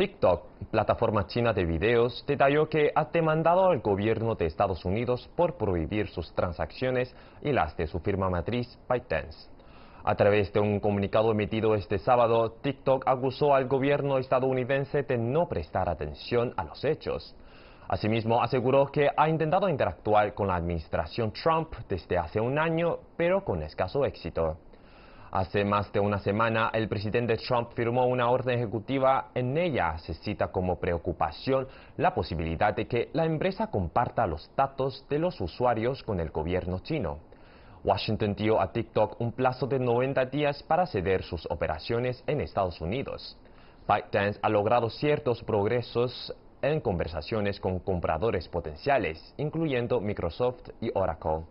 TikTok, plataforma china de videos, detalló que ha demandado al gobierno de Estados Unidos por prohibir sus transacciones y las de su firma matriz ByteDance. A través de un comunicado emitido este sábado, TikTok acusó al gobierno estadounidense de no prestar atención a los hechos. Asimismo, aseguró que ha intentado interactuar con la administración Trump desde hace un año, pero con escaso éxito. Hace más de una semana, el presidente Trump firmó una orden ejecutiva. En ella se cita como preocupación la posibilidad de que la empresa comparta los datos de los usuarios con el gobierno chino. Washington dio a TikTok un plazo de 90 días para ceder sus operaciones en Estados Unidos. ByteDance ha logrado ciertos progresos en conversaciones con compradores potenciales, incluyendo Microsoft y Oracle.